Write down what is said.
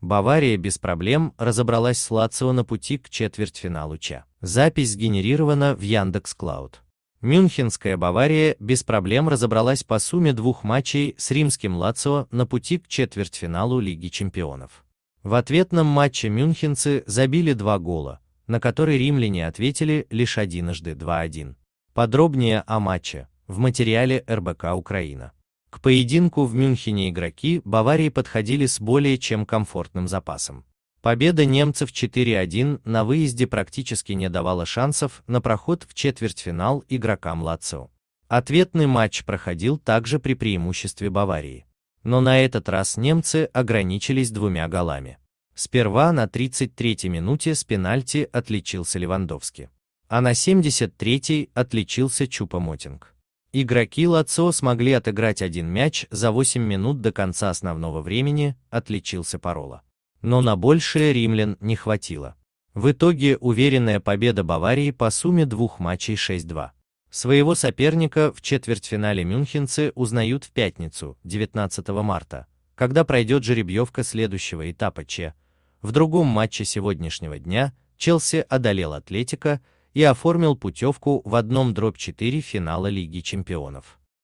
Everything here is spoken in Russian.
Бавария без проблем разобралась с Лацио на пути к четвертьфиналу ЧА. Запись сгенерирована в Яндекс Клауд. Мюнхенская Бавария без проблем разобралась по сумме двух матчей с римским Лацио на пути к четвертьфиналу Лиги чемпионов. В ответном матче мюнхенцы забили два гола, на которые римляне ответили лишь единожды 2-1. Подробнее о матче в материале РБК Украина. К поединку в Мюнхене игроки Баварии подходили с более чем комфортным запасом. Победа немцев 4-1 на выезде практически не давала шансов на проход в четвертьфинал игрокам Лацио. Ответный матч проходил также при преимуществе Баварии. Но на этот раз немцы ограничились двумя голами. Сперва на 33-й минуте с пенальти отличился Левандовский, а на 73-й отличился Чупа-Мотинг. Игроки Лацио смогли отыграть один мяч за 8 минут до конца основного времени, отличился Парола. Но на большее римлян не хватило. В итоге уверенная победа Баварии по сумме двух матчей 6-2. Своего соперника в четвертьфинале мюнхенцы узнают в пятницу, 19 марта, когда пройдет жеребьевка следующего этапа Че. В другом матче сегодняшнего дня Челси одолел Атлетика, и оформил путевку в 1-4 финала Лиги чемпионов.